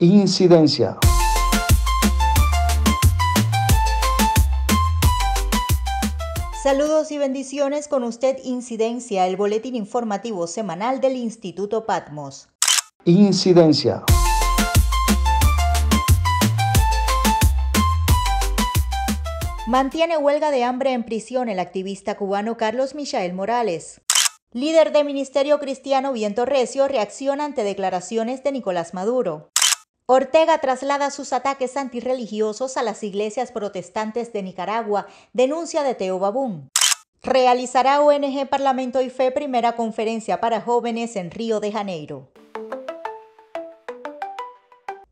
incidencia. Saludos y bendiciones con usted Incidencia, el boletín informativo semanal del Instituto Patmos. Incidencia. Mantiene huelga de hambre en prisión el activista cubano Carlos Michael Morales. Líder de Ministerio Cristiano Viento Recio reacciona ante declaraciones de Nicolás Maduro. Ortega traslada sus ataques antirreligiosos a las iglesias protestantes de Nicaragua, denuncia de Teo Realizará ONG Parlamento y Fe primera conferencia para jóvenes en Río de Janeiro.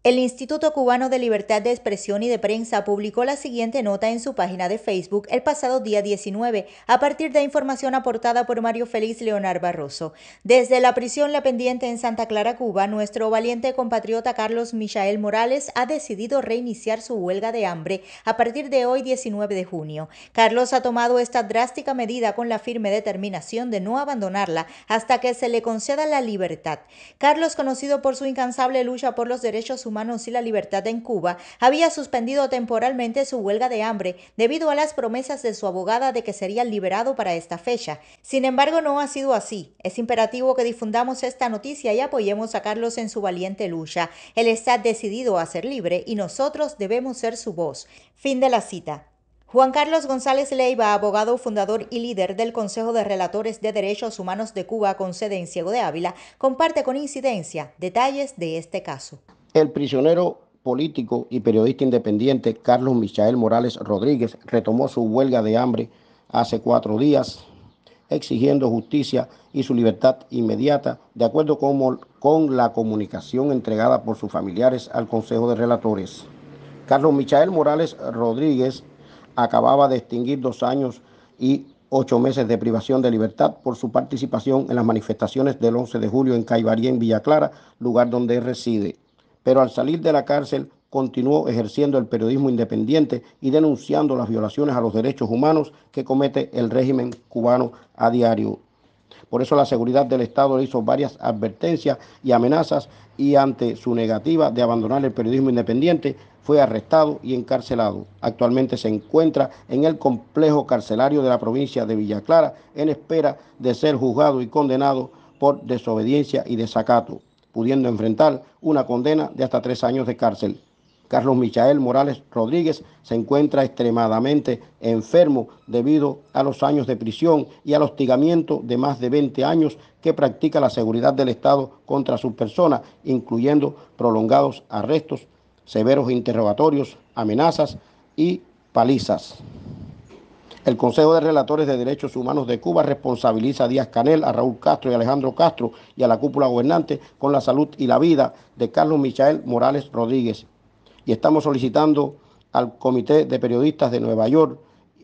El Instituto Cubano de Libertad de Expresión y de Prensa publicó la siguiente nota en su página de Facebook el pasado día 19, a partir de información aportada por Mario Félix Leonard Barroso. Desde la prisión La Pendiente en Santa Clara, Cuba, nuestro valiente compatriota Carlos Michael Morales ha decidido reiniciar su huelga de hambre a partir de hoy 19 de junio. Carlos ha tomado esta drástica medida con la firme determinación de no abandonarla hasta que se le conceda la libertad. Carlos, conocido por su incansable lucha por los derechos humanos, y la Libertad en Cuba había suspendido temporalmente su huelga de hambre debido a las promesas de su abogada de que sería liberado para esta fecha. Sin embargo, no ha sido así. Es imperativo que difundamos esta noticia y apoyemos a Carlos en su valiente lucha. Él está decidido a ser libre y nosotros debemos ser su voz. Fin de la cita. Juan Carlos González Leiva, abogado, fundador y líder del Consejo de Relatores de Derechos Humanos de Cuba con sede en Ciego de Ávila, comparte con incidencia detalles de este caso. El prisionero político y periodista independiente Carlos Michael Morales Rodríguez retomó su huelga de hambre hace cuatro días, exigiendo justicia y su libertad inmediata, de acuerdo con, la comunicación entregada por sus familiares al Consejo de Relatores. Carlos Michael Morales Rodríguez acababa de extinguir dos años y ocho meses de privación de libertad por su participación en las manifestaciones del 11 de julio en Caibarí, en Villa Clara, lugar donde reside pero al salir de la cárcel continuó ejerciendo el periodismo independiente y denunciando las violaciones a los derechos humanos que comete el régimen cubano a diario. Por eso la seguridad del Estado le hizo varias advertencias y amenazas y ante su negativa de abandonar el periodismo independiente fue arrestado y encarcelado. Actualmente se encuentra en el complejo carcelario de la provincia de Villa Clara en espera de ser juzgado y condenado por desobediencia y desacato pudiendo enfrentar una condena de hasta tres años de cárcel. Carlos Michael Morales Rodríguez se encuentra extremadamente enfermo debido a los años de prisión y al hostigamiento de más de 20 años que practica la seguridad del Estado contra su persona, incluyendo prolongados arrestos, severos interrogatorios, amenazas y palizas. El Consejo de Relatores de Derechos Humanos de Cuba responsabiliza a Díaz Canel, a Raúl Castro y a Alejandro Castro y a la cúpula gobernante con la salud y la vida de Carlos Michael Morales Rodríguez. Y estamos solicitando al Comité de Periodistas de Nueva York,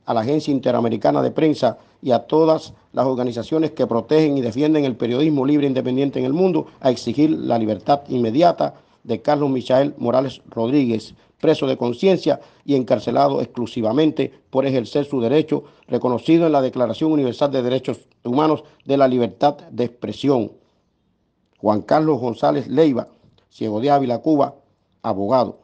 a la Agencia Interamericana de Prensa y a todas las organizaciones que protegen y defienden el periodismo libre e independiente en el mundo a exigir la libertad inmediata de Carlos Michael Morales Rodríguez, preso de conciencia y encarcelado exclusivamente por ejercer su derecho reconocido en la Declaración Universal de Derechos Humanos de la Libertad de Expresión. Juan Carlos González Leiva, Ciego de Ávila, Cuba, abogado.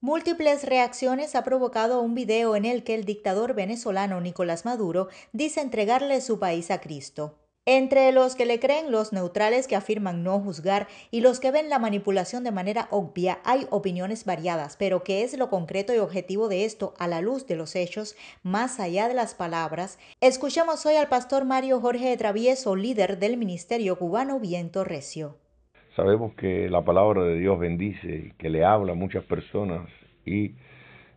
Múltiples reacciones ha provocado un video en el que el dictador venezolano Nicolás Maduro dice entregarle su país a Cristo. Entre los que le creen, los neutrales que afirman no juzgar y los que ven la manipulación de manera obvia, hay opiniones variadas, pero ¿qué es lo concreto y objetivo de esto a la luz de los hechos, más allá de las palabras? Escuchamos hoy al pastor Mario Jorge de Travieso, líder del Ministerio Cubano Viento Recio. Sabemos que la palabra de Dios bendice, que le habla a muchas personas y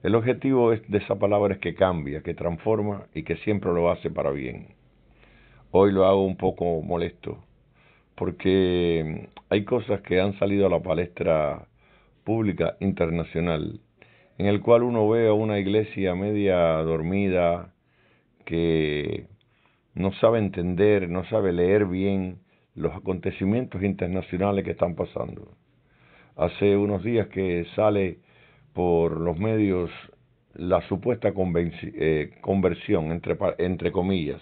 el objetivo de esa palabra es que cambia, que transforma y que siempre lo hace para bien hoy lo hago un poco molesto, porque mm, hay cosas que han salido a la palestra pública internacional, en el cual uno ve a una iglesia media dormida, que no sabe entender, no sabe leer bien los acontecimientos internacionales que están pasando. Hace unos días que sale por los medios la supuesta eh, conversión, entre, entre comillas,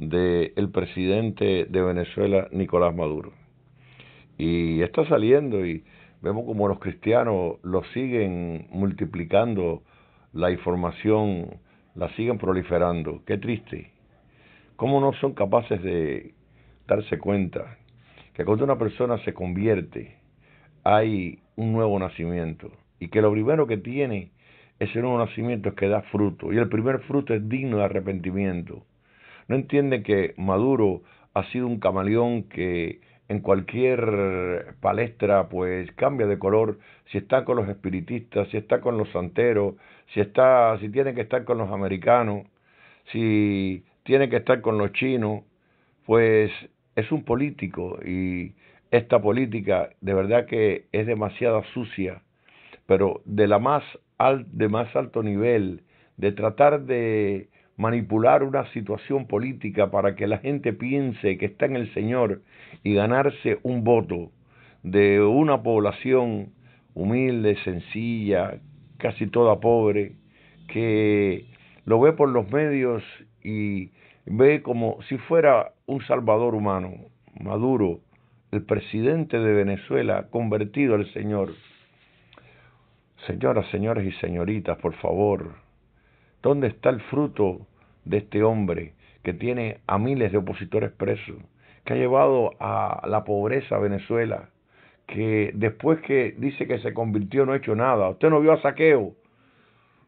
del presidente de Venezuela, Nicolás Maduro. Y está saliendo y vemos como los cristianos lo siguen multiplicando, la información la siguen proliferando. Qué triste. ¿Cómo no son capaces de darse cuenta que cuando una persona se convierte hay un nuevo nacimiento y que lo primero que tiene ese nuevo nacimiento es que da fruto y el primer fruto es digno de arrepentimiento no entiende que Maduro ha sido un camaleón que en cualquier palestra pues cambia de color, si está con los espiritistas, si está con los santeros, si está si tiene que estar con los americanos, si tiene que estar con los chinos, pues es un político y esta política de verdad que es demasiado sucia, pero de la más al, de más alto nivel de tratar de manipular una situación política para que la gente piense que está en el Señor y ganarse un voto de una población humilde, sencilla, casi toda pobre, que lo ve por los medios y ve como si fuera un salvador humano, Maduro, el presidente de Venezuela, convertido al Señor. Señoras, señores y señoritas, por favor, ¿dónde está el fruto de este hombre que tiene a miles de opositores presos, que ha llevado a la pobreza a Venezuela, que después que dice que se convirtió no ha hecho nada. Usted no vio a saqueo.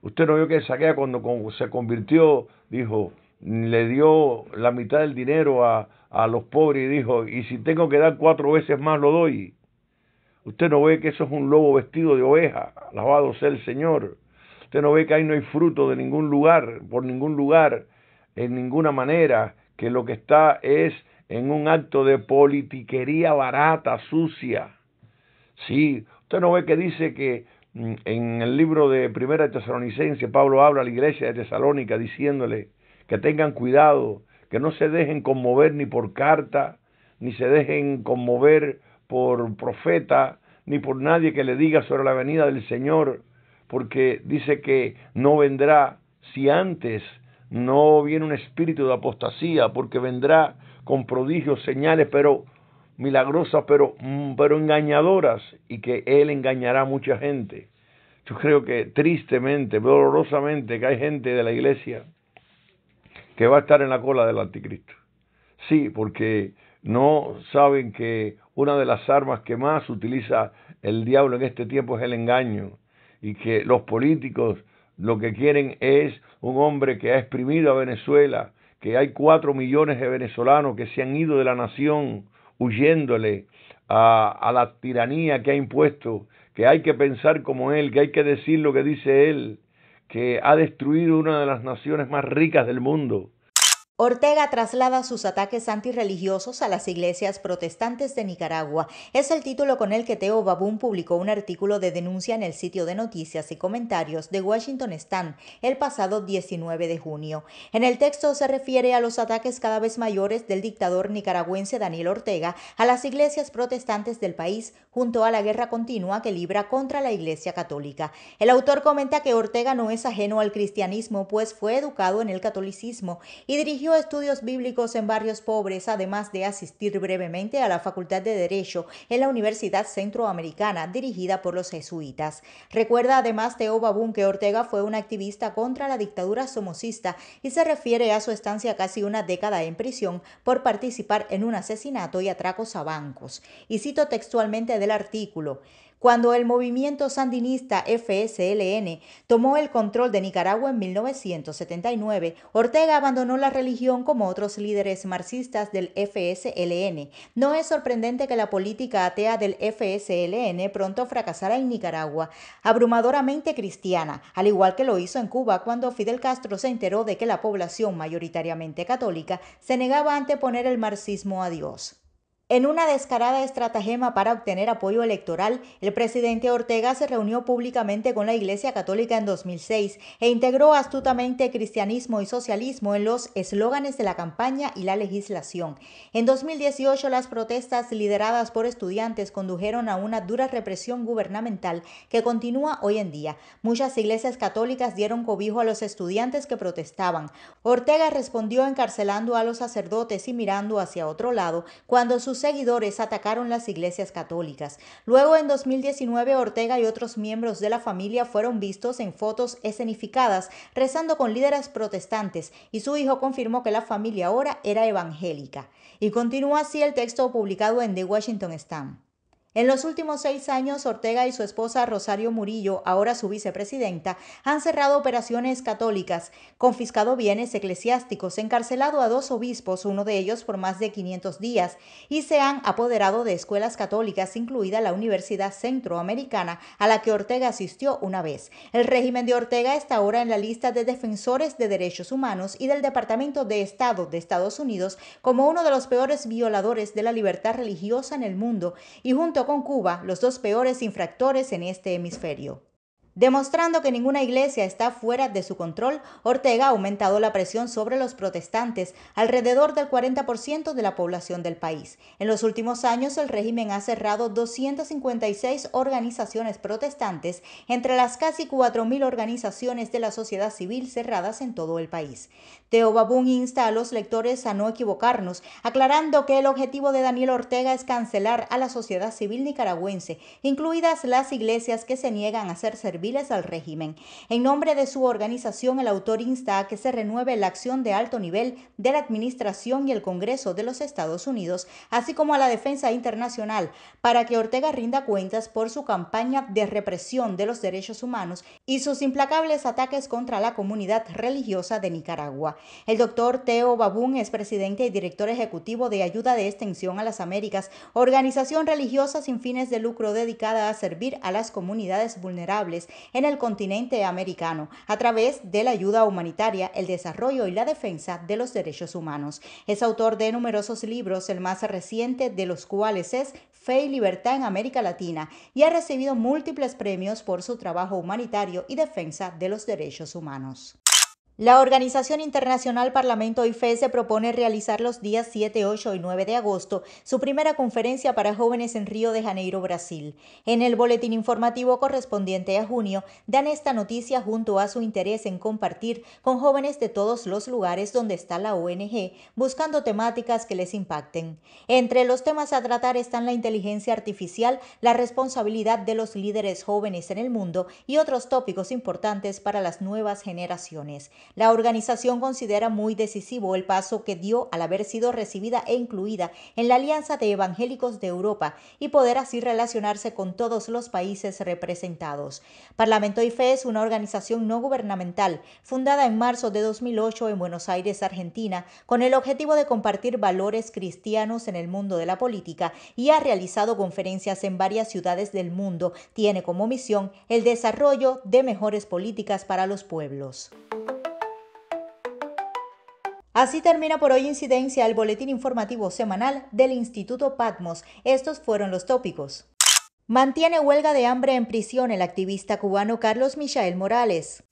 Usted no vio que saquea cuando, se convirtió, dijo, le dio la mitad del dinero a, a los pobres y dijo, y si tengo que dar cuatro veces más lo doy. Usted no ve que eso es un lobo vestido de oveja, alabado sea el Señor. Usted no ve que ahí no hay fruto de ningún lugar, por ningún lugar, en ninguna manera, que lo que está es en un acto de politiquería barata, sucia. Sí, usted no ve que dice que mm, en el libro de Primera Tesalonicense Pablo habla a la iglesia de Tesalónica diciéndole que tengan cuidado, que no se dejen conmover ni por carta, ni se dejen conmover por profeta, ni por nadie que le diga sobre la venida del Señor, porque dice que no vendrá si antes no viene un espíritu de apostasía, porque vendrá con prodigios, señales, pero milagrosas, pero, mm, pero engañadoras, y que Él engañará a mucha gente. Yo creo que tristemente, dolorosamente, que hay gente de la iglesia que va a estar en la cola del anticristo. Sí, porque no saben que una de las armas que más utiliza el diablo en este tiempo es el engaño y que los políticos lo que quieren es un hombre que ha exprimido a Venezuela, que hay cuatro millones de venezolanos que se han ido de la nación huyéndole a, a, la tiranía que ha impuesto, que hay que pensar como él, que hay que decir lo que dice él, que ha destruido una de las naciones más ricas del mundo, Ortega traslada sus ataques antirreligiosos a las iglesias protestantes de Nicaragua. Es el título con el que Teo Babún publicó un artículo de denuncia en el sitio de noticias y comentarios de Washington Stand el pasado 19 de junio. En el texto se refiere a los ataques cada vez mayores del dictador nicaragüense Daniel Ortega a las iglesias protestantes del país junto a la guerra continua que libra contra la Iglesia Católica. El autor comenta que Ortega no es ajeno al cristianismo, pues fue educado en el catolicismo y dirigió estudios bíblicos en barrios pobres, además de asistir brevemente a la Facultad de Derecho en la Universidad Centroamericana, dirigida por los jesuitas. Recuerda además Teobabun, que Ortega fue un activista contra la dictadura somocista y se refiere a su estancia casi una década en prisión por participar en un asesinato y atracos a bancos. Y cito textualmente del artículo cuando el movimiento sandinista FSLN tomó el control de Nicaragua en 1979, Ortega abandonó la religión como otros líderes marxistas del FSLN. No es sorprendente que la política atea del FSLN pronto fracasara en Nicaragua, abrumadoramente cristiana, al igual que lo hizo en Cuba cuando Fidel Castro se enteró de que la población mayoritariamente católica se negaba a anteponer el marxismo a Dios. En una descarada estratagema para obtener apoyo electoral, el presidente Ortega se reunió públicamente con la Iglesia Católica en 2006 e integró astutamente cristianismo y socialismo en los eslóganes de la campaña y la legislación. En 2018, las protestas lideradas por estudiantes condujeron a una dura represión gubernamental que continúa hoy en día. Muchas iglesias católicas dieron cobijo a los estudiantes que protestaban. Ortega respondió encarcelando a los sacerdotes y mirando hacia otro lado cuando sus seguidores atacaron las iglesias católicas. Luego, en 2019, Ortega y otros miembros de la familia fueron vistos en fotos escenificadas rezando con líderes protestantes y su hijo confirmó que la familia ahora era evangélica. Y continúa así el texto publicado en The Washington Stamp. En los últimos seis años, Ortega y su esposa Rosario Murillo, ahora su vicepresidenta, han cerrado operaciones católicas, confiscado bienes eclesiásticos, encarcelado a dos obispos, uno de ellos por más de 500 días, y se han apoderado de escuelas católicas, incluida la Universidad Centroamericana, a la que Ortega asistió una vez. El régimen de Ortega está ahora en la lista de defensores de derechos humanos y del Departamento de Estado de Estados Unidos como uno de los peores violadores de la libertad religiosa en el mundo, y junto con Cuba, los dos peores infractores en este hemisferio. Demostrando que ninguna iglesia está fuera de su control, Ortega ha aumentado la presión sobre los protestantes, alrededor del 40% de la población del país. En los últimos años, el régimen ha cerrado 256 organizaciones protestantes, entre las casi 4.000 organizaciones de la sociedad civil cerradas en todo el país. Teo insta a los lectores a no equivocarnos, aclarando que el objetivo de Daniel Ortega es cancelar a la sociedad civil nicaragüense, incluidas las iglesias que se niegan a ser servidas al régimen. En nombre de su organización, el autor insta a que se renueve la acción de alto nivel de la Administración y el Congreso de los Estados Unidos, así como a la defensa internacional, para que Ortega rinda cuentas por su campaña de represión de los derechos humanos y sus implacables ataques contra la comunidad religiosa de Nicaragua. El doctor Teo Babún es presidente y director ejecutivo de Ayuda de Extensión a las Américas, organización religiosa sin fines de lucro dedicada a servir a las comunidades vulnerables en el continente americano a través de la ayuda humanitaria, el desarrollo y la defensa de los derechos humanos. Es autor de numerosos libros, el más reciente de los cuales es Fe y Libertad en América Latina, y ha recibido múltiples premios por su trabajo humanitario y defensa de los derechos humanos. La Organización Internacional Parlamento IFE se propone realizar los días 7, 8 y 9 de agosto su primera conferencia para jóvenes en Río de Janeiro, Brasil. En el boletín informativo correspondiente a junio, dan esta noticia junto a su interés en compartir con jóvenes de todos los lugares donde está la ONG, buscando temáticas que les impacten. Entre los temas a tratar están la inteligencia artificial, la responsabilidad de los líderes jóvenes en el mundo y otros tópicos importantes para las nuevas generaciones. La organización considera muy decisivo el paso que dio al haber sido recibida e incluida en la Alianza de Evangélicos de Europa y poder así relacionarse con todos los países representados. Parlamento y Fe es una organización no gubernamental fundada en marzo de 2008 en Buenos Aires, Argentina, con el objetivo de compartir valores cristianos en el mundo de la política y ha realizado conferencias en varias ciudades del mundo. Tiene como misión el desarrollo de mejores políticas para los pueblos. Así termina por hoy incidencia el boletín informativo semanal del Instituto Patmos. Estos fueron los tópicos. Mantiene huelga de hambre en prisión el activista cubano Carlos Michael Morales.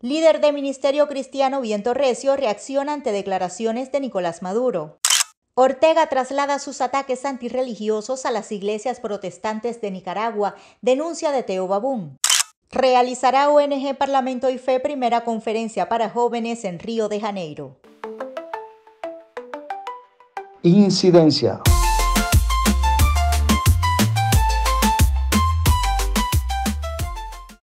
Líder de Ministerio Cristiano Viento Recio reacciona ante declaraciones de Nicolás Maduro. Ortega traslada sus ataques antirreligiosos a las iglesias protestantes de Nicaragua, denuncia de Teo Realizará ONG Parlamento y Fe primera conferencia para jóvenes en Río de Janeiro incidencia.